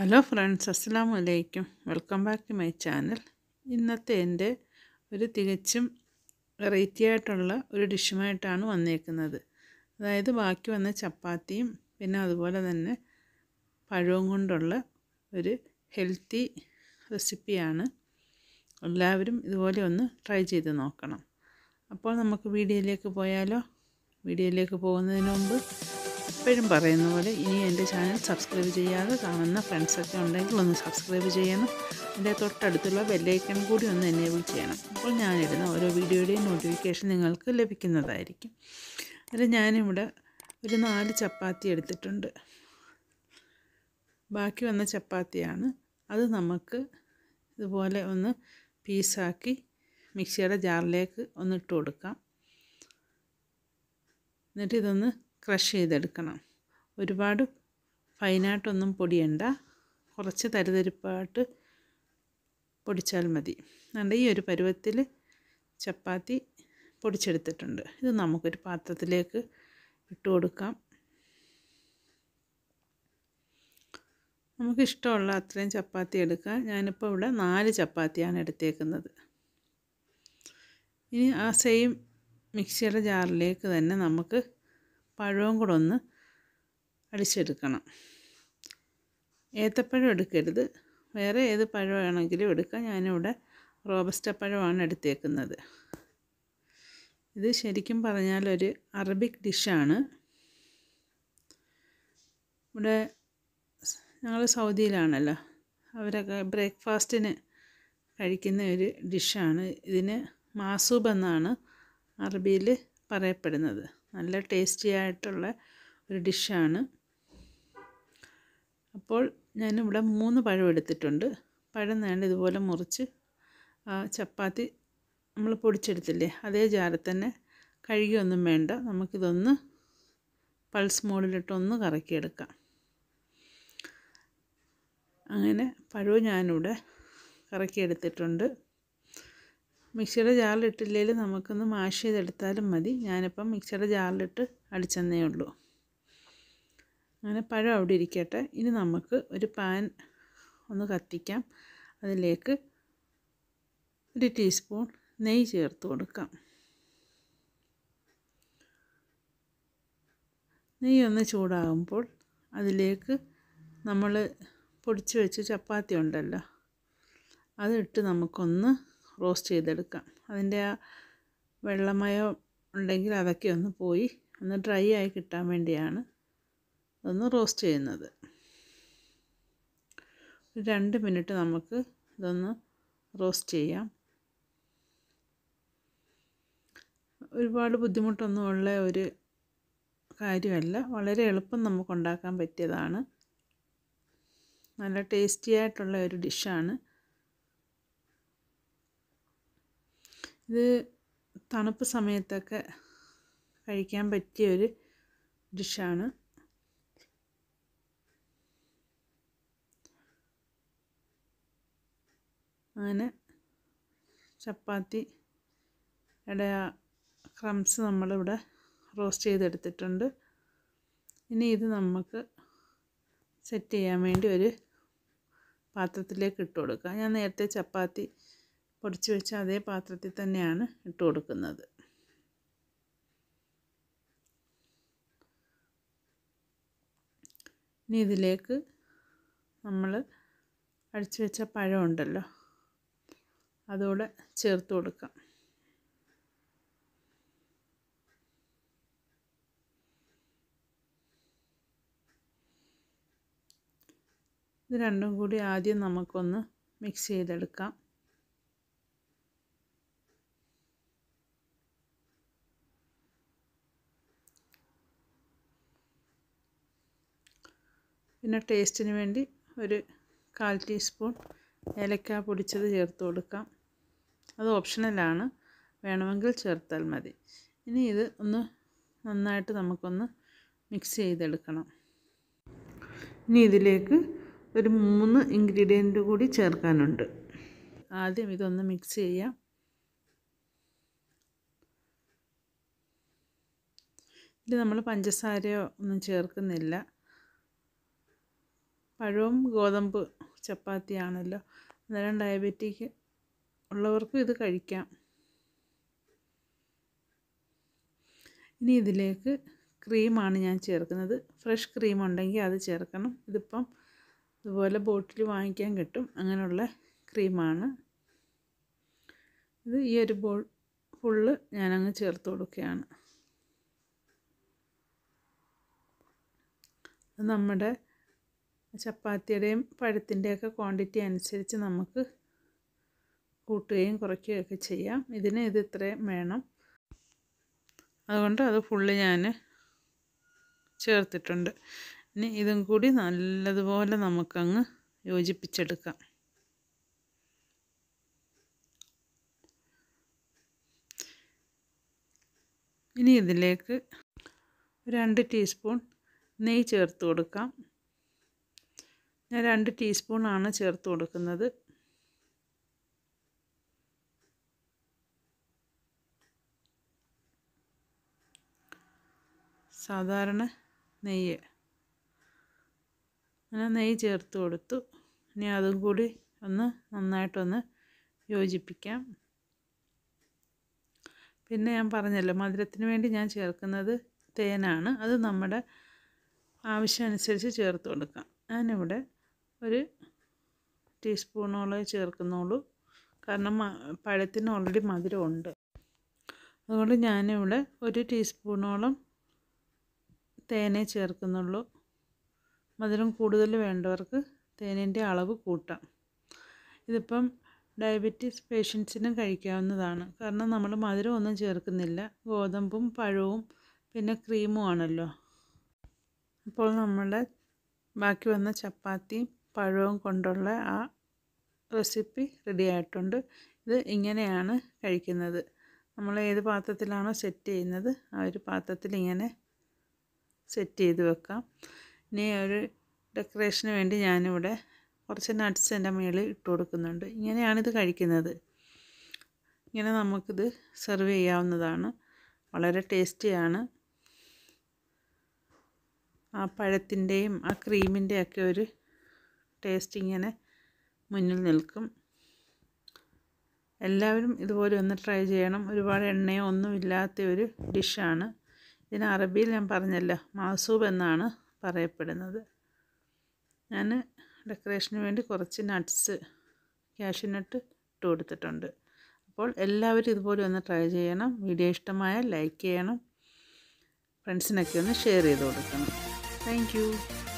hello friends അസ്സാം വലൈക്കും welcome back to my channel ഇന്നത്തെ എൻ്റെ ഒരു തികച്ചും വെറൈറ്റി ആയിട്ടുള്ള ഒരു ഡിഷുമായിട്ടാണ് വന്നേക്കുന്നത് അതായത് ബാക്കി വന്ന ചപ്പാത്തിയും പിന്നെ അതുപോലെ തന്നെ പഴവും കൊണ്ടുള്ള ഒരു ഹെൽത്തി റെസിപ്പിയാണ് എല്ലാവരും ഇതുപോലെ ഒന്ന് ട്രൈ ചെയ്ത് നോക്കണം അപ്പോൾ നമുക്ക് വീഡിയോയിലേക്ക് പോയാലോ വീഡിയോയിലേക്ക് പോകുന്നതിന് മുമ്പ് എപ്പോഴും പറയുന്ന പോലെ ഇനി എൻ്റെ ചാനൽ സബ്സ്ക്രൈബ് ചെയ്യാതെ കാണുന്ന ഫ്രണ്ട്സൊക്കെ ഉണ്ടെങ്കിൽ ഒന്ന് സബ്സ്ക്രൈബ് ചെയ്യണം എൻ്റെ തൊട്ടടുത്തുള്ള ബെല്ലൈക്കൺ കൂടി ഒന്ന് എനേബിൾ ചെയ്യണം അപ്പോൾ ഞാനിടുന്ന ഓരോ വീഡിയോയുടെയും നോട്ടിഫിക്കേഷൻ നിങ്ങൾക്ക് ലഭിക്കുന്നതായിരിക്കും അതിൽ ഞാനിവിടെ ഒരു നാല് ചപ്പാത്തി എടുത്തിട്ടുണ്ട് ബാക്കി വന്ന ചപ്പാത്തിയാണ് അത് നമുക്ക് ഇതുപോലെ ഒന്ന് പീസാക്കി മിക്സിയുടെ ജാറിലേക്ക് ഒന്ന് കൊടുക്കാം എന്നിട്ട് ഇതൊന്ന് ക്രഷ് ചെയ്തെടുക്കണം ഒരുപാട് ഫൈനായിട്ടൊന്നും പൊടിയണ്ട കുറച്ച് തരിതരിപ്പായിട്ട് പൊടിച്ചാൽ മതി അതുകൊണ്ട് ഈ ഒരു പരുവത്തിൽ ചപ്പാത്തി പൊടിച്ചെടുത്തിട്ടുണ്ട് ഇത് നമുക്കൊരു പാത്രത്തിലേക്ക് ഇട്ട് കൊടുക്കാം നമുക്കിഷ്ടമുള്ള അത്രയും ചപ്പാത്തി എടുക്കാം ഞാനിപ്പോൾ ഇവിടെ നാല് ചപ്പാത്തിയാണ് എടുത്തേക്കുന്നത് ഇനി ആ സെയിം മിക്സിയുടെ ജാറിലേക്ക് തന്നെ നമുക്ക് പഴവും കൂടെ ഒന്ന് അടിച്ചെടുക്കണം ഏത്തപ്പഴം എടുക്കരുത് വേറെ ഏത് പഴമാണെങ്കിലും എടുക്കാം ഞാനിവിടെ റോബസ്റ്റ പഴമാണ് എടുത്തേക്കുന്നത് ഇത് ശരിക്കും പറഞ്ഞാൽ ഒരു അറബിക് ഡിഷാണ് ഇവിടെ ഞങ്ങൾ സൗദിയിലാണല്ലോ അവരൊക്കെ ബ്രേക്ക്ഫാസ്റ്റിന് കഴിക്കുന്ന ഒരു ഡിഷാണ് ഇതിന് മാസൂബ് എന്നാണ് അറബിയിൽ പറയപ്പെടുന്നത് നല്ല ടേസ്റ്റി ആയിട്ടുള്ള ഒരു ഡിഷാണ് അപ്പോൾ ഞാനിവിടെ മൂന്ന് പഴം എടുത്തിട്ടുണ്ട് പഴം ഞാൻ ഇതുപോലെ മുറിച്ച് ചപ്പാത്തി നമ്മൾ പൊടിച്ചെടുത്തില്ലേ അതേ ജാറിൽ തന്നെ കഴുകിയൊന്നും വേണ്ട നമുക്കിതൊന്ന് പൾസ് മോളിലിട്ടൊന്ന് കറക്കിയെടുക്കാം അങ്ങനെ പഴവും ഞാനിവിടെ കറക്കിയെടുത്തിട്ടുണ്ട് മിക്സിയുടെ ജാറിലിട്ടില്ലെങ്കിൽ നമുക്കൊന്ന് മാഷ് ചെയ്തെടുത്താലും മതി ഞാനിപ്പം മിക്സിയുടെ ജാറിലിട്ട് അടിച്ചെന്നേ ഉള്ളൂ അങ്ങനെ പഴം അവിടെ ഇരിക്കട്ടെ ഇനി നമുക്ക് ഒരു പാൻ ഒന്ന് കത്തിക്കാം അതിലേക്ക് ഒരു ടീസ്പൂൺ നെയ്യ് ചേർത്ത് കൊടുക്കാം നെയ്യ് ഒന്ന് ചൂടാകുമ്പോൾ അതിലേക്ക് നമ്മൾ പൊടിച്ച് വെച്ച് ചപ്പാത്തി ഉണ്ടല്ലോ അതിട്ട് നമുക്കൊന്ന് റോസ്റ്റ് ചെയ്തെടുക്കാം അതിൻ്റെ ആ വെള്ളമയോ ഉണ്ടെങ്കിൽ അതൊക്കെ ഒന്ന് പോയി ഒന്ന് ഡ്രൈ ആയി കിട്ടാൻ വേണ്ടിയാണ് ഒന്ന് റോസ്റ്റ് ചെയ്യുന്നത് രണ്ട് മിനിറ്റ് നമുക്ക് ഇതൊന്ന് റോസ്റ്റ് ചെയ്യാം ഒരുപാട് ബുദ്ധിമുട്ടൊന്നും ഉള്ള ഒരു കാര്യമല്ല വളരെ എളുപ്പം നമുക്ക് ഉണ്ടാക്കാൻ പറ്റിയതാണ് നല്ല ടേസ്റ്റി ആയിട്ടുള്ള ഒരു ഡിഷാണ് ഇത് തണുപ്പ് സമയത്തൊക്കെ കഴിക്കാൻ പറ്റിയ ഒരു ഡിഷാണ് അങ്ങനെ ചപ്പാത്തി ഇടയ ക്രംസ് നമ്മളിവിടെ റോസ്റ്റ് ചെയ്തെടുത്തിട്ടുണ്ട് ഇനി ഇത് നമുക്ക് സെറ്റ് ചെയ്യാൻ വേണ്ടി ഒരു പാത്രത്തിലേക്ക് ഇട്ട് കൊടുക്കാം ഞാൻ നേരത്തെ ചപ്പാത്തി പൊടിച്ച് വെച്ച അതേ പാത്രത്തിൽ തന്നെയാണ് ഇട്ട് കൊടുക്കുന്നത് ഇനി ഇതിലേക്ക് നമ്മൾ അടിച്ചു വെച്ച പഴമുണ്ടല്ലോ അതുകൂടെ ചേർത്ത് കൊടുക്കാം ഇത് രണ്ടും കൂടി ആദ്യം നമുക്കൊന്ന് മിക്സ് ചെയ്തെടുക്കാം പിന്നെ ടേസ്റ്റിന് വേണ്ടി ഒരു കാൽ ടീസ്പൂൺ ഏലക്ക പൊടിച്ചത് ചേർത്ത് കൊടുക്കാം അത് ഓപ്ഷണലാണ് വേണമെങ്കിൽ ചേർത്താൽ മതി ഇനി ഇത് ഒന്ന് നന്നായിട്ട് നമുക്കൊന്ന് മിക്സ് ചെയ്തെടുക്കണം ഇനി ഇതിലേക്ക് ഒരു മൂന്ന് ഇൻഗ്രീഡിയൻ്റ് കൂടി ചേർക്കാനുണ്ട് ആദ്യം ഇതൊന്ന് മിക്സ് ചെയ്യാം ഇതിൽ നമ്മൾ പഞ്ചസാരയോ ഒന്നും ചേർക്കുന്നില്ല പഴവും ഗോതമ്പ് ചപ്പാത്തിയാണല്ലോ അന്നേരം ഡയബറ്റിക് ഉള്ളവർക്കും ഇത് കഴിക്കാം ഇനി ഇതിലേക്ക് ക്രീമാണ് ഞാൻ ചേർക്കുന്നത് ഫ്രഷ് ക്രീം ഉണ്ടെങ്കിൽ അത് ചേർക്കണം ഇതിപ്പം ഇതുപോലെ ബോട്ടിൽ വാങ്ങിക്കാൻ കിട്ടും അങ്ങനെയുള്ള ക്രീമാണ് ഇത് ഈ ഒരു ബോൾ ഫുള്ള് ഞാനങ്ങ് ചേർത്ത് കൊടുക്കുകയാണ് നമ്മുടെ ചപ്പാത്തിയുടെയും പഴത്തിൻ്റെയൊക്കെ ക്വാണ്ടിറ്റി അനുസരിച്ച് നമുക്ക് കൂട്ടുകയും കുറയ്ക്കുകയൊക്കെ ചെയ്യാം ഇതിന് ഇത് ഇത്രയും വേണം അതുകൊണ്ട് അത് ഫുള്ള് ഞാൻ ചേർത്തിട്ടുണ്ട് ഇനി ഇതും കൂടി നല്ലതുപോലെ നമുക്കങ്ങ് യോജിപ്പിച്ചെടുക്കാം ഇനി ഇതിലേക്ക് രണ്ട് ടീസ്പൂൺ നെയ്യ് ചേർത്ത് കൊടുക്കാം ഞാൻ രണ്ട് ടീസ്പൂണാണ് ചേർത്ത് കൊടുക്കുന്നത് സാധാരണ നെയ്യ് അങ്ങനെ നെയ്യ് ചേർത്ത് കൊടുത്തു ഇനി അതും കൂടി ഒന്ന് നന്നായിട്ടൊന്ന് യോജിപ്പിക്കാം പിന്നെ ഞാൻ പറഞ്ഞല്ലോ മധുരത്തിന് വേണ്ടി ഞാൻ ചേർക്കുന്നത് തേനാണ് അത് നമ്മുടെ ആവശ്യമനുസരിച്ച് ചേർത്ത് കൊടുക്കാം ഞാനിവിടെ ഒരു ടീസ്പൂണോളം ചേർക്കുന്നുള്ളൂ കാരണം പഴത്തിന് ഓൾറെഡി മധുരമുണ്ട് അതുകൊണ്ട് ഞാനിവിടെ ഒരു ടീസ്പൂണോളം തേനേ ചേർക്കുന്നുള്ളൂ മധുരം കൂടുതൽ വേണ്ടവർക്ക് തേനേൻ്റെ അളവ് കൂട്ടാം ഇതിപ്പം ഡയബറ്റീസ് പേഷ്യൻസിനും കഴിക്കാവുന്നതാണ് കാരണം നമ്മൾ മധുരം ഒന്നും ചേർക്കുന്നില്ല ഗോതമ്പും പഴവും പിന്നെ ക്രീമുമാണല്ലോ ആണല്ലോ അപ്പോൾ നമ്മുടെ ബാക്കി വന്ന ചപ്പാത്തിയും പഴവും കൊണ്ടുള്ള ആ റെസിപ്പി റെഡി ആയിട്ടുണ്ട് ഇത് ഇങ്ങനെയാണ് കഴിക്കുന്നത് നമ്മൾ ഏത് പാത്രത്തിലാണോ സെറ്റ് ചെയ്യുന്നത് ആ ഒരു പാത്രത്തിൽ ഇങ്ങനെ സെറ്റ് ചെയ്ത് വെക്കാം ഇനി ഒരു ഡെക്കറേഷന് വേണ്ടി ഞാനിവിടെ കുറച്ച് നട്ട്സ് എൻ്റെ മേളിൽ ഇട്ട് കൊടുക്കുന്നുണ്ട് ഇങ്ങനെയാണിത് കഴിക്കുന്നത് ഇങ്ങനെ നമുക്കിത് സെർവ് ചെയ്യാവുന്നതാണ് വളരെ ടേസ്റ്റിയാണ് ആ പഴത്തിൻ്റെയും ആ ക്രീമിൻ്റെയൊക്കെ ഒരു ടേസ്റ്റ് ഇങ്ങനെ മുന്നിൽ നിൽക്കും എല്ലാവരും ഇതുപോലെ ഒന്ന് ട്രൈ ചെയ്യണം ഒരുപാട് എണ്ണയോ ഒന്നുമില്ലാത്ത ഒരു ഡിഷാണ് ഇതിന് അറബിയിൽ ഞാൻ പറഞ്ഞല്ലോ മാസൂബ് എന്നാണ് പറയപ്പെടുന്നത് ഞാൻ ഡെക്കറേഷന് വേണ്ടി കുറച്ച് നട്ട്സ് ക്യാഷ്യൂ നട്ട് ഇട്ട് കൊടുത്തിട്ടുണ്ട് അപ്പോൾ എല്ലാവരും ഇതുപോലെ ഒന്ന് ട്രൈ ചെയ്യണം വീഡിയോ ഇഷ്ടമായ ലൈക്ക് ചെയ്യണം ഫ്രണ്ട്സിനൊക്കെ ഒന്ന് ഷെയർ ചെയ്ത് കൊടുക്കണം താങ്ക്